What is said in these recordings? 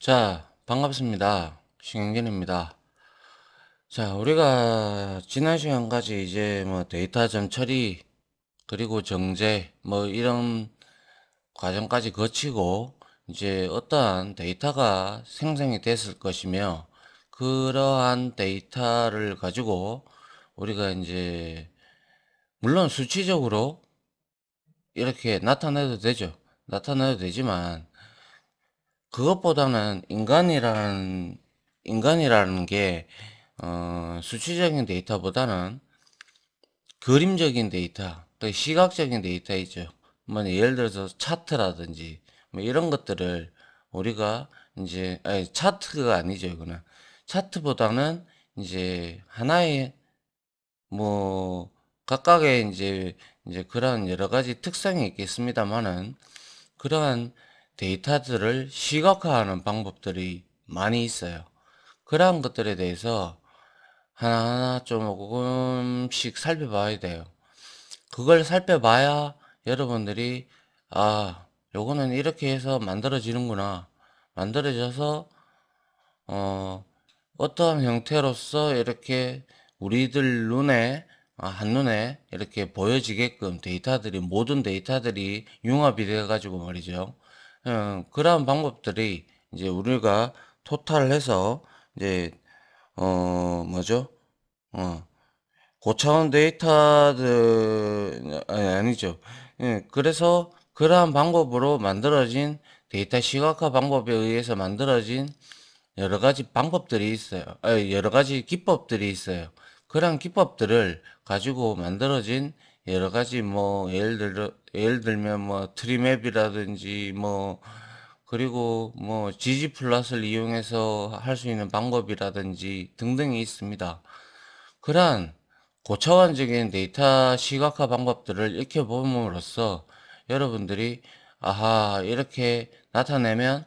자, 반갑습니다. 신경진입니다. 자, 우리가 지난 시간까지 이제 뭐 데이터 전 처리, 그리고 정제, 뭐 이런 과정까지 거치고, 이제 어떠한 데이터가 생성이 됐을 것이며, 그러한 데이터를 가지고 우리가 이제, 물론 수치적으로 이렇게 나타내도 되죠. 나타나도 되지만, 그것보다는 인간이라는 인간이라는 게 어, 수치적인 데이터보다는 그림적인 데이터, 또 시각적인 데이터 있죠. 뭐 예를 들어서 차트라든지 뭐 이런 것들을 우리가 이제 아니, 차트가 아니죠 이거는 차트보다는 이제 하나의 뭐 각각의 이제 이제 그런 여러 가지 특성이 있겠습니다만은 그러한 데이터들을 시각화하는 방법들이 많이 있어요. 그러한 것들에 대해서 하나하나 조금씩 살펴봐야 돼요. 그걸 살펴봐야 여러분들이 아 요거는 이렇게 해서 만들어지는구나 만들어져서 어 어떠한 형태로서 이렇게 우리들 눈에 아, 한눈에 이렇게 보여지게끔 데이터들이 모든 데이터들이 융합이 돼 가지고 말이죠 어, 그러한 방법들이 이제 우리가 토탈해서 이제 어 뭐죠? 어 고차원 데이터들 아니, 죠 예, 그래서 그러한 방법으로 만들어진 데이터 시각화 방법에 의해서 만들어진 여러 가지 방법들이 있어요. 아, 여러 가지 기법들이 있어요. 그런 기법들을 가지고 만들어진 여러 가지 뭐 예를 들어 예를 들면 뭐 트리맵이라든지 뭐 그리고 뭐지 g 플러스를 이용해서 할 수 있는 방법이라든지 등등이 있습니다. 그러한 고차원적인 데이터 시각화 방법들을 익혀봄으로써 여러분들이 아하 이렇게 나타내면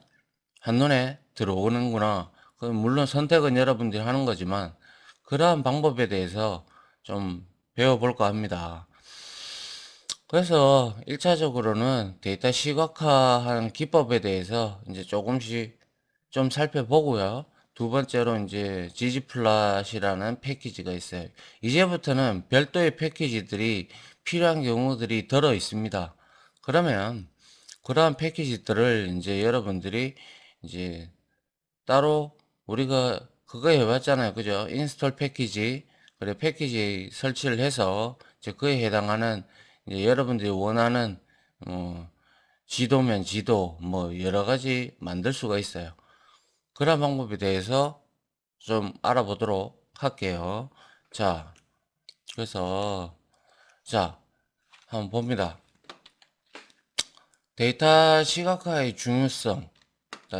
한눈에 들어오는구나. 그 물론 선택은 여러분들이 하는 거지만 그러한 방법에 대해서 좀 배워볼까 합니다. 그래서 1차적으로는 데이터 시각화하는 기법에 대해서 이제 조금씩 좀 살펴보고요. 두 번째로 이제 지지플랫이라는 패키지가 있어요. 이제부터는 별도의 패키지들이 필요한 경우들이 들어 있습니다. 그러면 그러한 패키지들을 이제 여러분들이 이제 따로 우리가 그거 해봤잖아요. 그죠? 인스톨 패키지, 그래 패키지 설치를 해서 이제 그에 해당하는 예, 여러분들이 원하는 어, 지도면 지도 뭐 여러 가지 만들 수가 있어요. 그런 방법에 대해서 좀 알아보도록 할게요. 자, 그래서 자 한번 봅니다. 데이터 시각화의 중요성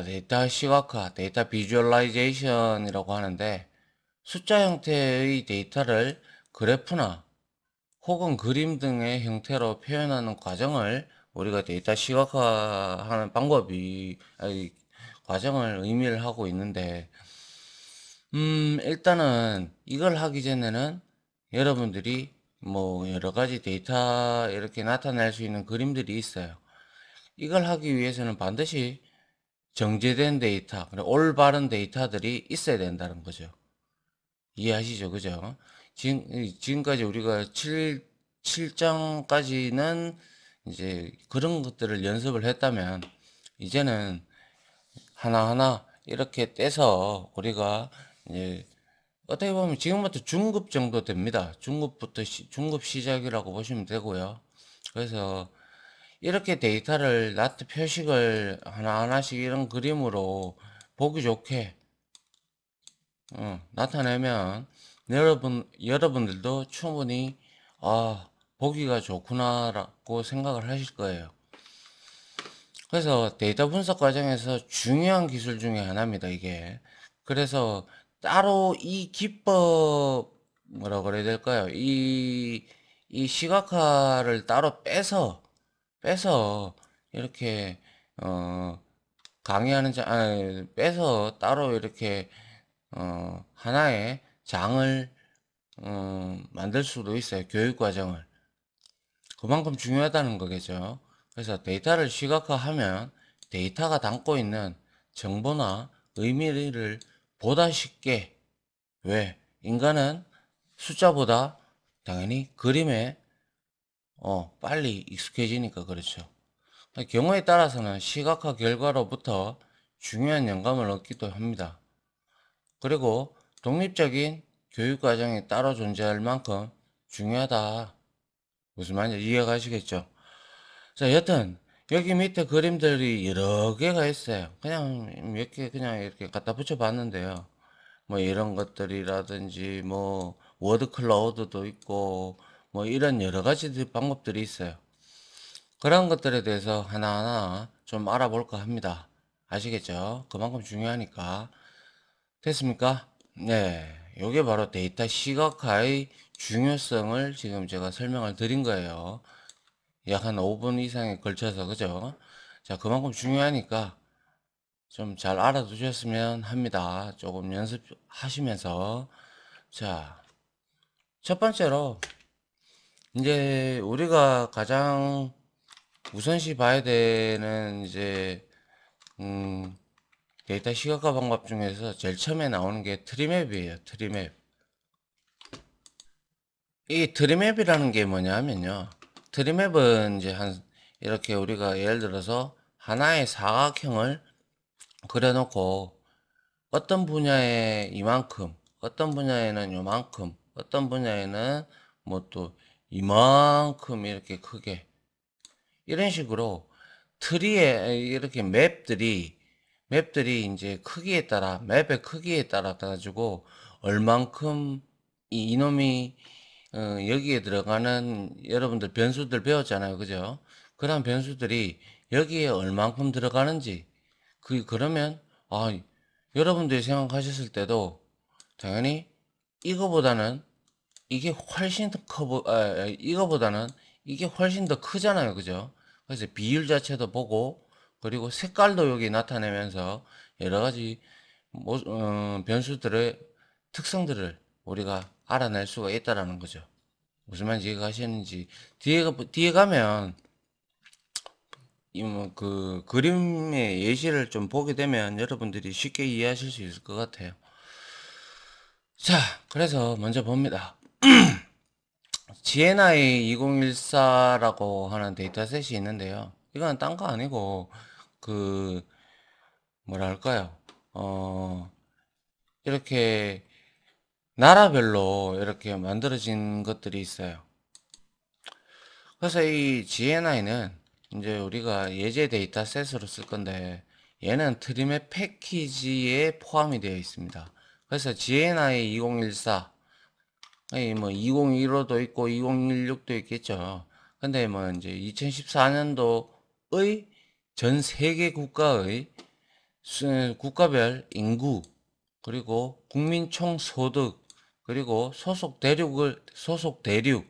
데이터 시각화, 데이터 비주얼라이제이션이라고 하는데 숫자 형태의 데이터를 그래프나 혹은 그림 등의 형태로 표현하는 과정을 우리가 데이터 시각화하는 방법이 아니, 과정을 의미를 하고 있는데 음 일단은 이걸 하기 전에는 여러분들이 뭐 여러 가지 데이터 이렇게 나타낼 수 있는 그림들이 있어요 이걸 하기 위해서는 반드시 정제된 데이터 올바른 데이터들이 있어야 된다는 거죠 이해하시죠 그죠 지금, 지금까지 우리가 7, 7장까지는 이제 그런 것들을 연습을 했다면 이제는 하나하나 이렇게 떼서 우리가 이제 어떻게 보면 지금부터 중급 정도 됩니다. 중급부터 시, 중급 시작이라고 보시면 되고요. 그래서 이렇게 데이터를 나트 표식을 하나하나씩 이런 그림으로 보기 좋게 어, 나타내면 네, 여러분, 여러분들도 충분히, 아, 보기가 좋구나라고 생각을 하실 거예요. 그래서 데이터 분석 과정에서 중요한 기술 중에 하나입니다, 이게. 그래서 따로 이 기법, 뭐라 그래야 될까요? 이, 이 시각화를 따로 빼서, 빼서, 이렇게, 어, 강의하는 아 빼서 따로 이렇게, 어, 하나의 장을 음, 만들 수도 있어요. 교육과정을. 그만큼 중요하다는 거겠죠. 그래서 데이터를 시각화하면 데이터가 담고 있는 정보나 의미를 보다 쉽게 왜 인간은 숫자보다 당연히 그림에 어, 빨리 익숙해지니까 그렇죠. 경우에 따라서는 시각화 결과로부터 중요한 영감을 얻기도 합니다. 그리고 독립적인 교육 과정이 따로 존재할 만큼 중요하다. 무슨 말인지 이해가시겠죠? 자, 여튼 여기 밑에 그림들이 여러 개가 있어요. 그냥 몇개 그냥 이렇게 갖다 붙여 봤는데요. 뭐 이런 것들이라든지 뭐 워드 클라우드도 있고 뭐 이런 여러 가지 방법들이 있어요. 그런 것들에 대해서 하나하나 좀 알아볼까 합니다. 아시겠죠? 그만큼 중요하니까. 됐습니까? 네. 요게 바로 데이터 시각화의 중요성을 지금 제가 설명을 드린 거예요. 약 한 5분 이상에 걸쳐서, 그죠? 자, 그만큼 중요하니까 좀 잘 알아두셨으면 합니다. 조금 연습하시면서. 자, 첫 번째로, 이제 우리가 가장 우선시 봐야 되는 이제, 음, 데이터 시각화 방법 중에서 제일 처음에 나오는 게 트리맵이에요. 트리맵. 이 트리맵이라는 게 뭐냐면요. 트리맵은 이제 한 이렇게 우리가 예를 들어서 하나의 사각형을 그려놓고 어떤 분야에 이만큼, 어떤 분야에는 요만큼, 어떤 분야에는 뭐 또 이만큼 이렇게 크게 이런 식으로 트리에 이렇게 맵들이 맵들이 이제 크기에 따라 맵의 크기에 따라 가지고 얼만큼 이 이놈이 어, 여기에 들어가는 여러분들 변수들 배웠잖아요 그죠 그런 변수들이 여기에 얼만큼 들어가는지 그 그러면 아 여러분들이 생각하셨을 때도 당연히 이거보다는 이게 훨씬 더 커보 아, 아 이거보다는 이게 훨씬 더 크잖아요 그죠 그래서 비율 자체도 보고 그리고 색깔도 여기 나타내면서 여러 가지 어, 변수들의 특성들을 우리가 알아낼 수가 있다라는 거죠. 무슨 말인지 이해가시는지 뒤에 뒤에 가면 이뭐그 그림의 예시를 좀 보게 되면 여러분들이 쉽게 이해하실 수 있을 것 같아요. 자, 그래서 먼저 봅니다. GNI 2014라고 하는 데이터셋이 있는데요. 이건 딴 거 아니고 그 뭐랄까요? 어 이렇게 나라별로 이렇게 만들어진 것들이 있어요. 그래서 이 GNI는 이제 우리가 예제 데이터 셋으로 쓸 건데 얘는 트림의 패키지에 포함이 되어 있습니다. 그래서 GNI 2014, 뭐 2015도 있고 2016도 있겠죠. 근데 뭐 이제 2014년도의 전 세계 국가의 국가별 인구 그리고 국민 총 소득 그리고 소속 대륙을 소속 대륙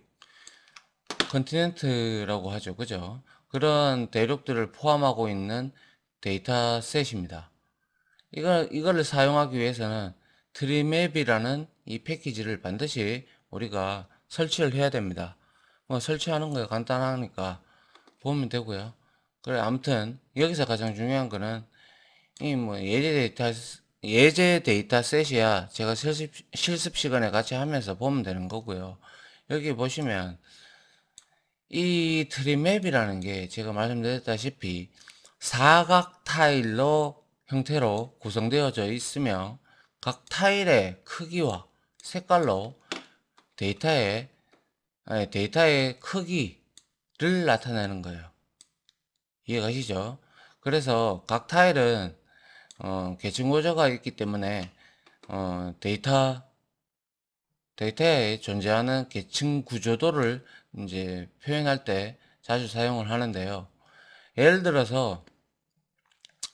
컨티넨트라고 하죠. 그죠? 그런 대륙들을 포함하고 있는 데이터셋입니다. 이걸 이걸 사용하기 위해서는 트리맵이라는 이 패키지를 반드시 우리가 설치를 해야 됩니다. 뭐 설치하는 거 간단하니까 보면 되고요. 그래 아무튼 여기서 가장 중요한 거는 이 뭐 예제 데이터 예제 데이터 셋이야 제가 실습 실습 시간에 같이 하면서 보면 되는 거고요. 여기 보시면 이 트리맵이라는 게 제가 말씀드렸다시피 사각 타일로 형태로 구성되어져 있으며 각 타일의 크기와 색깔로 데이터의 데이터의 크기를 나타내는 거예요. 이해가시죠? 그래서 각 타일은 어, 계층 구조가 있기 때문에 어, 데이터 데이터에 존재하는 계층 구조도를 이제 표현할 때 자주 사용을 하는데요. 예를 들어서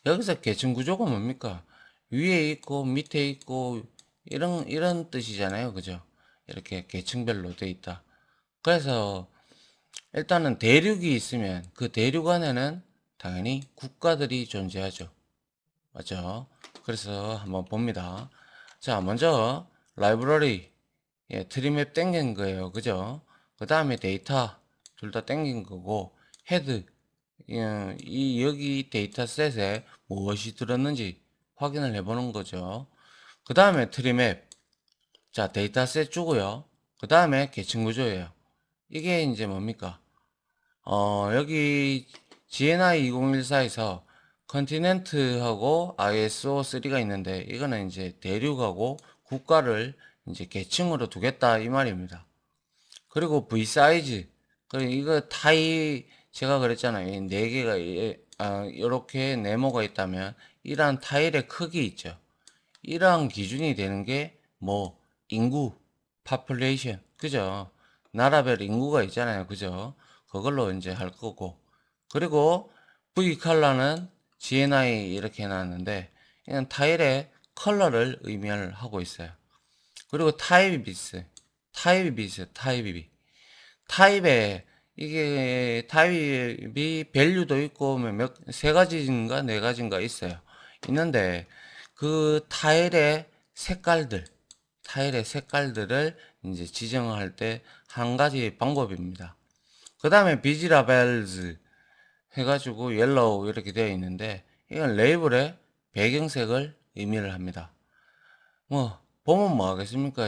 여기서 계층 구조가 뭡니까? 위에 있고 밑에 있고 이런 이런 뜻이잖아요. 그죠? 이렇게 계층별로 돼 있다. 그래서 일단은 대륙이 있으면 그 대륙 안에는 당연히 국가들이 존재하죠. 맞죠? 그래서 한번 봅니다. 자, 먼저 라이브러리 예, 트리맵 땡긴 거예요. 그죠? 그 다음에 데이터 둘 다 땡긴 거고 헤드 예, 이 여기 데이터셋에 무엇이 들었는지 확인을 해보는 거죠. 그 다음에 트리맵 자 데이터셋 주고요. 그 다음에 계층 구조예요. 이게 이제 뭡니까? 어, 여기 GNI 2014에서 컨티넨트하고 ISO3가 있는데 이거는 이제 대륙하고 국가를 이제 계층으로 두겠다 이 말입니다. 그리고 V 사이즈. 그리고 이거 타이 제가 그랬잖아요. 네 개가 이렇게 아, 네모가 있다면 이러한 타일의 크기 있죠. 이러한 기준이 되는 게 뭐 인구, population. 그죠? 나라별 인구가 있잖아요. 그죠? 그걸로 이제 할 거고. 그리고 V 컬러는 GNI 이렇게 해놨는데 이건 타일의 컬러를 의미하고 있어요. 그리고 타입 이비슷해 타입 이비슷해 타입 이 비. 타입에 이게 타입이 밸류도 있고 뭐 몇세 가지인가 네 가지인가 있어요. 있는데 그 타일의 색깔들, 타일의 색깔들을 이제 지정할 때한 가지 방법입니다. 그 다음에 비지라벨즈 해가지고 옐로우 이렇게 되어 있는데 이건 레이블의 배경색을 의미를 합니다. 뭐 보면 뭐 하겠습니까?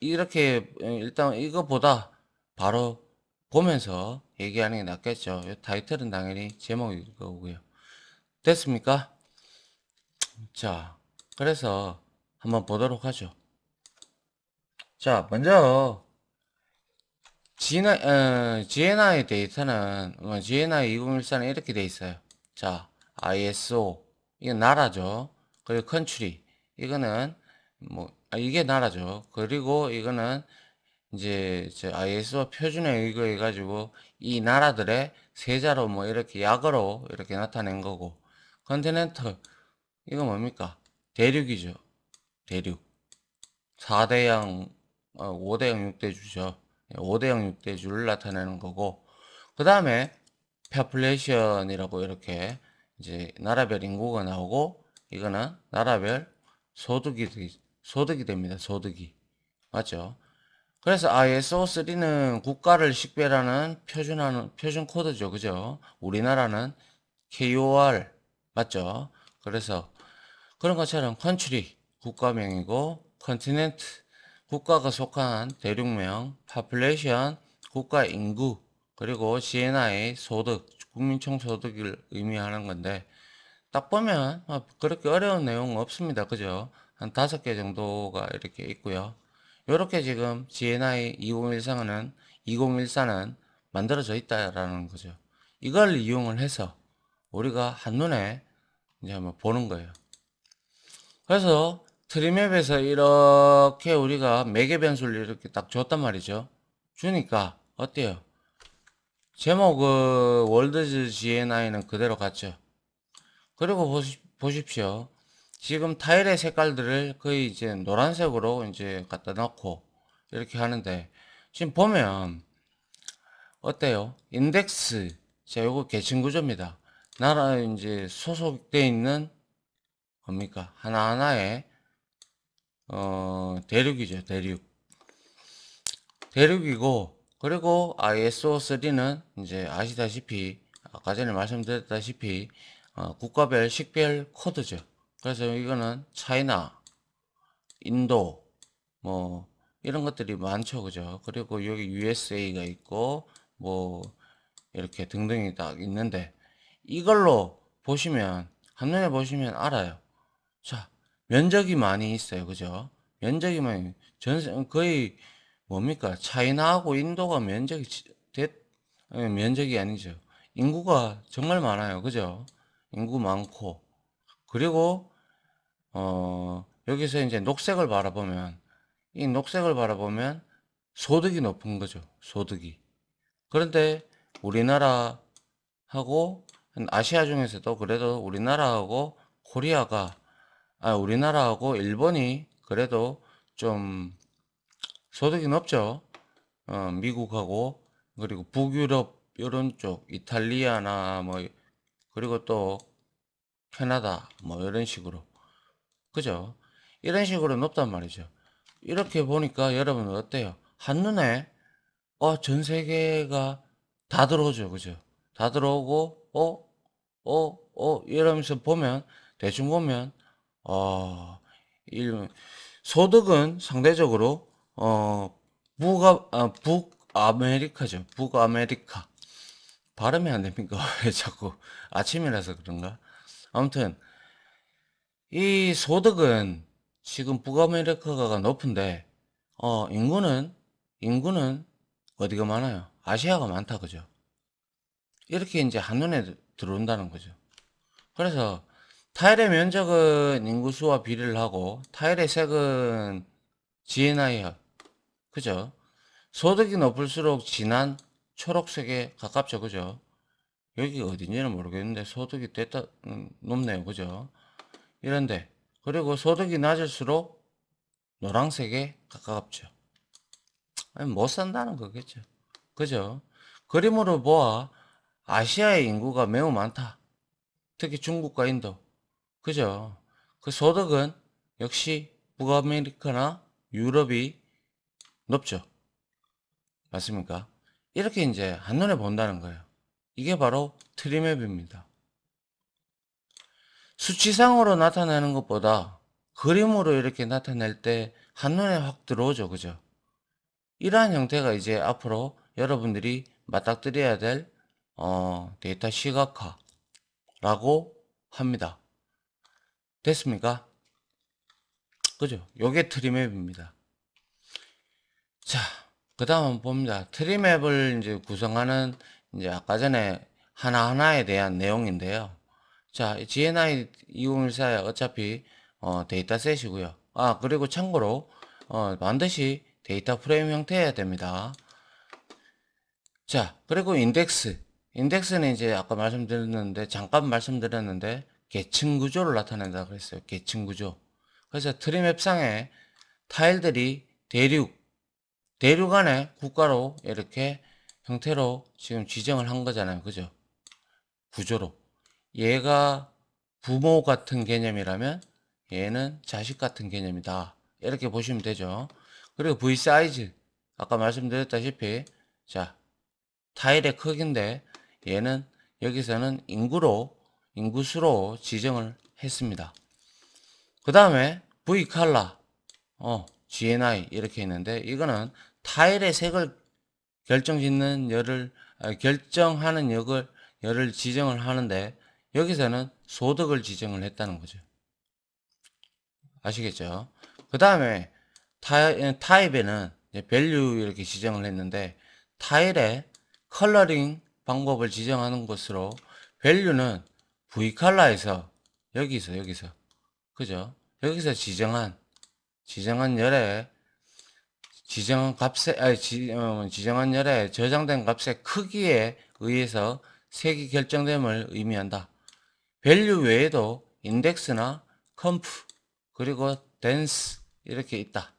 이렇게 일단 이거보다 바로 보면서 얘기하는 게 낫겠죠. 타이틀은 당연히 제목일 거고요. 됐습니까? 자, 그래서 한번 보도록 하죠. 자, 먼저 지나, 어, GNI 데이터는, 어, GNI 2014는 이렇게 돼 있어요. 자, ISO. 이건 나라죠. 그리고 컨츄리. 이거는, 뭐, 아, 이게 나라죠. 그리고 이거는, 이제, 저 ISO 표준에 의거해가지고, 이 나라들의 세자로 뭐, 이렇게 약으로 이렇게 나타낸 거고, 컨티넨트. 이거 뭡니까? 대륙이죠. 대륙. 4대양, 어, 5대양, 6대주죠. 5대형 6대 줄을 나타내는 거고 그 다음에 파플레이션이라고 이렇게 이제 나라별 인구가 나오고 이거는 나라별 소득이 소득이 됩니다. 소득이 맞죠? 그래서 ISO3는 국가를 식별하는 표준하는 표준 코드죠. 그죠? 우리나라는 KOR 맞죠? 그래서 그런 것처럼 컨츄리 국가명이고 컨티넨트 국가가 속한 대륙명, population, 국가 인구, 그리고 GNI 소득, 국민총 소득을 의미하는 건데, 딱 보면 뭐, 그렇게 어려운 내용 은 없습니다. 그죠? 한 다섯 개 정도가 이렇게 있고요. 이렇게 지금 GNI 2014는 2014는 만들어져 있다라는 거죠. 이걸 이용을 해서 우리가 한눈에 이제 한번 뭐 보는 거예요. 그래서 트리맵에서 이렇게 우리가 매개 변수를 이렇게 딱 줬단 말이죠. 주니까 어때요? 제목은 월드즈 GNI는 그대로 갔죠. 그리고 보시, 보십시오. 지금 타일의 색깔들을 거의 이제 노란색으로 이제 갖다 넣고 이렇게 하는데 지금 보면 어때요? 인덱스 자 요거 계층 구조입니다. 나라 이제 소속되어 있는 뭡니까 하나하나의 어, 대륙이죠, 대륙. 대륙이고, 그리고 ISO3는 이제 아시다시피, 아까 전에 말씀드렸다시피, 어, 국가별 식별 코드죠. 그래서 이거는 차이나, 인도, 뭐, 이런 것들이 많죠, 그죠? 그리고 여기 USA가 있고, 뭐, 이렇게 등등이 딱 있는데, 이걸로 보시면, 한눈에 보시면 알아요. 자, 면적이 많이 있어요. 그죠? 면적이 많이, 전, 거의 뭡니까? 차이나하고 인도가 면적이, 대, 면적이 아니죠. 인구가 정말 많아요. 그죠? 인구 많고. 그리고, 어, 여기서 이제 녹색을 바라보면, 이 녹색을 바라보면 소득이 높은 거죠. 소득이. 그런데 우리나라하고 아시아 중에서도 그래도 우리나라하고 코리아가 아, 우리나라하고 일본이 그래도 좀 소득이 높죠. 어, 미국하고 그리고 북유럽 이런 쪽 이탈리아나 뭐 그리고 또 캐나다 뭐 이런 식으로 그죠? 이런 식으로 높단 말이죠. 이렇게 보니까 여러분 어때요? 한눈에 어, 전 세계가 다 들어오죠. 그죠? 다 들어오고 어, 어, 어 이러면서 보면 대충 보면 어, 아, 일, 소득은 상대적으로 어, 북아, 북아메리카죠. 북아메리카. 발음이 안 됩니까? 왜 자꾸 아침이라서 그런가? 아무튼 이 소득은 지금 북아메리카가 높은데 어, 인구는 인구는 어디가 많아요? 아시아가 많다 그죠? 이렇게 이제 한눈에 들어온다는 거죠. 그래서 타일의 면적은 인구수와 비례를 하고 타일의 색은 GNI열 그죠? 소득이 높을수록 진한 초록색에 가깝죠 그죠? 여기 어딘지는 모르겠는데 소득이 됐다 음, 높네요 그죠? 이런데 그리고 소득이 낮을수록 노란색에 가깝죠 못 산다는 거겠죠 그죠? 그림으로 보아 아시아의 인구가 매우 많다 특히 중국과 인도 그죠? 그 소득은 역시 북아메리카나 유럽이 높죠. 맞습니까? 이렇게 이제 한눈에 본다는 거예요. 이게 바로 트리맵입니다. 수치상으로 나타내는 것보다 그림으로 이렇게 나타낼 때 한눈에 확 들어오죠. 그죠? 이러한 형태가 이제 앞으로 여러분들이 맞닥뜨려야 될 어, 데이터 시각화라고 합니다. 됐습니까? 그죠? 요게 트리맵입니다 자, 그다음 봅니다. 트리맵을 이제 구성하는 이제 아까 전에 하나하나에 대한 내용인데요. 자, GNI 2014에 어차피 어, 데이터셋이고요. 아, 그리고 참고로 어, 반드시 데이터 프레임 형태여야 됩니다. 자, 그리고 인덱스. 인덱스는 이제 아까 말씀드렸는데 잠깐 말씀드렸는데 계층 구조를 나타낸다 그랬어요. 계층 구조. 그래서 트림맵상에 타일들이 대륙, 대륙 안에 국가로 이렇게 형태로 지금 지정을 한 거잖아요. 그죠? 구조로. 얘가 부모 같은 개념이라면 얘는 자식 같은 개념이다. 이렇게 보시면 되죠. 그리고 V 사이즈. 아까 말씀드렸다시피 자, 타일의 크기인데 얘는 여기서는 인구로 인구수로 지정을 했습니다. 그 다음에 V 컬러, 어, GNI 이렇게 있는데 이거는 타일의 색을 결정짓는 열을 아, 결정하는 역을 열을 지정을 하는데 여기서는 소득을 지정을 했다는 거죠. 아시겠죠? 그 다음에 타입에는 밸류 이렇게 지정을 했는데 타일의 컬러링 방법을 지정하는 것으로 밸류는 V 칼라에서 여기서 여기서 그죠? 여기서 지정한 지정한 열에 지정한 값에 아니 지, 어, 지정한 열에 저장된 값의 크기에 의해서 색이 결정됨을 의미한다. 밸류 외에도 인덱스나 컴프 그리고 댄스 이렇게 있다.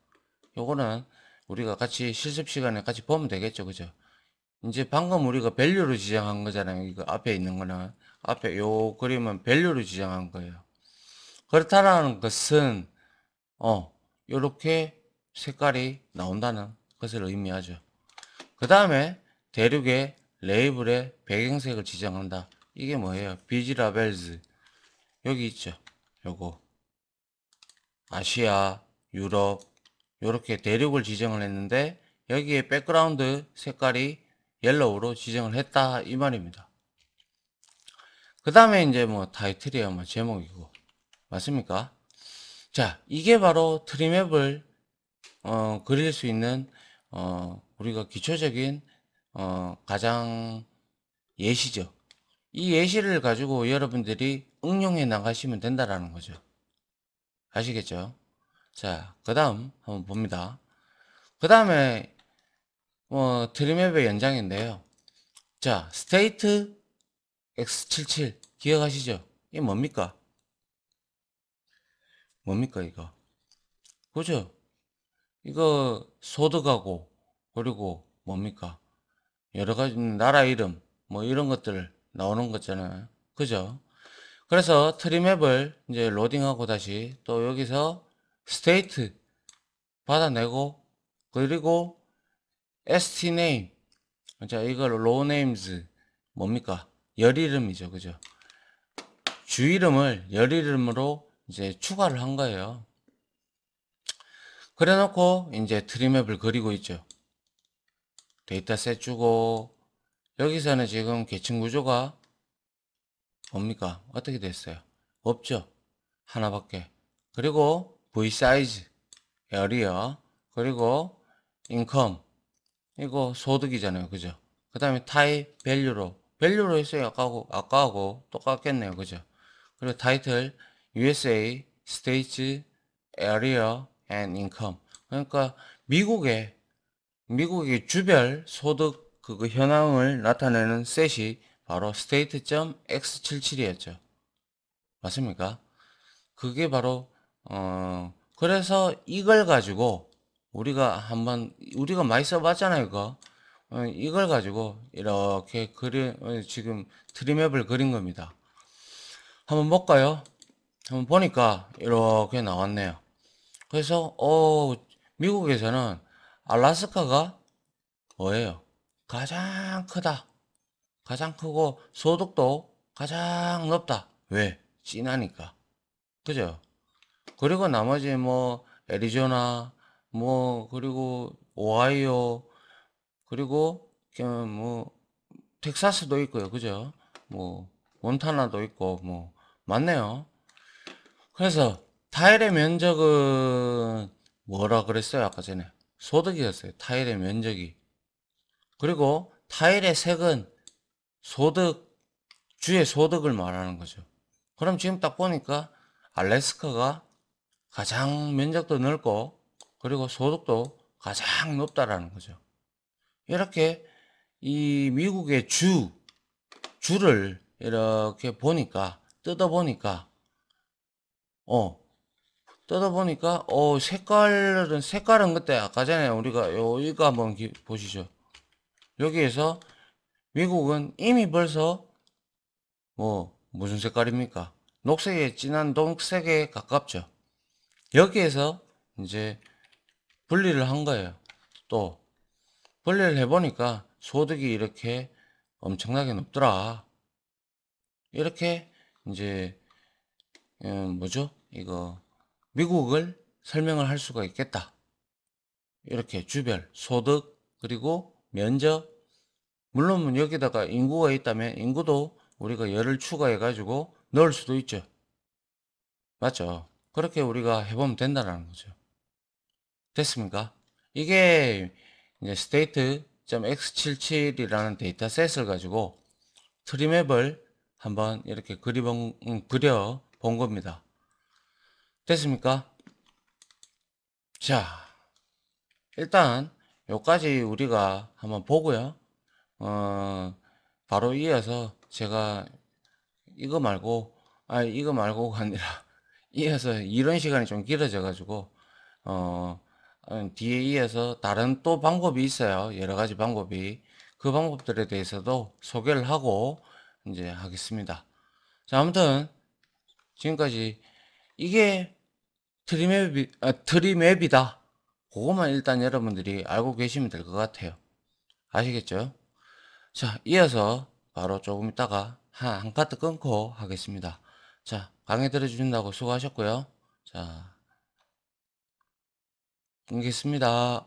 요거는 우리가 같이 실습 시간에 같이 보면 되겠죠. 그죠? 이제 방금 우리가 밸류로 지정한 거잖아요. 이거 앞에 있는 거는 앞에 요 그림은 밸류를 지정한 거예요. 그렇다라는 것은 어 요렇게 색깔이 나온다는 것을 의미하죠. 그 다음에 대륙의 레이블의 배경색을 지정한다. 이게 뭐예요? 비지라벨즈 여기 있죠. 요거 아시아, 유럽 요렇게 대륙을 지정을 했는데 여기에 백그라운드 색깔이 옐로우로 지정을 했다 이 말입니다. 그 다음에 이제 뭐 타이틀이야 뭐 제목이고 맞습니까? 자 이게 바로 트리맵을 어, 그릴 수 있는 어, 우리가 기초적인 어, 가장 예시죠. 이 예시를 가지고 여러분들이 응용해 나가시면 된다라는 거죠. 아시겠죠? 자, 그 다음 한번 봅니다. 그 다음에 어, 뭐 트리맵의 연장인데요. 자, 스테이트 X77 기억하시죠? 이게 뭡니까? 뭡니까 이거? 그죠? 이거 소득하고 그리고 뭡니까? 여러 가지 뭐 나라 이름 뭐 이런 것들 나오는 거잖아요. 그죠? 그래서 트림앱을 이제 로딩하고 다시 또 여기서 스테이트 받아내고 그리고 stname 자 이걸 로네임즈 뭡니까? 열 이름이죠. 그죠? 주 이름을 열 이름으로 이제 추가를 한 거예요. 그래 놓고 이제 트리맵을 그리고 있죠. 데이터셋 주고 여기서는 지금 계층 구조가 뭡니까? 어떻게 됐어요? 없죠? 하나밖에. 그리고 V 사이즈, 열이요. 그리고 인컴. 이거 소득이잖아요. 그죠? 그 다음에 타입 밸류로 밸류로 했어요. 아까하고, 아까하고 똑같겠네요. 그죠? 그리고 타이틀 USA States Area and Income. 그러니까 미국의 미국의 주별 소득 그 현황을 나타내는 셋이 바로 state.x77이었죠. 맞습니까? 그게 바로 어 그래서 이걸 가지고 우리가 한번 우리가 많이 써봤잖아요, 이거. 어, 이걸 가지고 이렇게 그림 어, 지금 트림맵을 그린 겁니다 한번 볼까요 한번 보니까 이렇게 나왔네요 그래서 어 미국에서는 알라스카가 뭐예요 가장 크다 가장 크고 소득도 가장 높다 왜 진하니까 그죠 그리고 나머지 뭐 애리조나 뭐 그리고 오하이오 그리고 뭐 텍사스도 있고요. 그죠? 뭐 몬타나도 있고 뭐 맞네요. 그래서 타일의 면적은 뭐라 그랬어요? 아까 전에 소득이었어요. 타일의 면적이. 그리고 타일의 색은 소득 주의 소득을 말하는 거죠. 그럼 지금 딱 보니까 알래스카가 가장 면적도 넓고 그리고 소득도 가장 높다라는 거죠. 이렇게 이 미국의 주, 주를 이렇게 보니까, 뜯어보니까, 어, 뜯어보니까, 어, 색깔은, 색깔은 그때 아까 전에 우리가 요, 이거 한번 기, 보시죠. 여기에서 미국은 이미 벌써 뭐, 무슨 색깔입니까? 녹색에 진한 녹색에 가깝죠. 여기에서 이제 분리를 한 거예요. 또 벌레를 해보니까 소득이 이렇게 엄청나게 높더라. 이렇게 이제 어, 뭐죠? 이거 미국을 설명을 할 수가 있겠다. 이렇게 주별, 소득, 그리고 면적. 물론 뭐 여기다가 인구가 있다면 인구도 우리가 열을 추가해가지고 넣을 수도 있죠. 맞죠? 그렇게 우리가 해보면 된다는 거죠. 됐습니까? 이게 이제 state.x77이라는 데이터셋을 가지고 트리맵을 한번 이렇게 그리본, 음, 그려본 겁니다. 됐습니까? 자, 일단 여기까지 우리가 한번 보고요. 어, 바로 이어서 제가 이거 말고, 아, 이거 말고가 아니라 이어서 이런 시간이 좀 길어져 가지고, 어, 뒤에 어, 이어서 다른 또 방법이 있어요. 여러 가지 방법이. 그 방법들에 대해서도 소개를 하고 이제 하겠습니다. 자, 아무튼 지금까지 이게 트리맵이, 아, 트리맵이다. 그것만 일단 여러분들이 알고 계시면 될 것 같아요. 아시겠죠? 자, 이어서 바로 조금 있다가 한, 한 카트 끊고 하겠습니다. 자, 강의 들어주신다고 수고하셨고요. 자. 옮기겠습니다.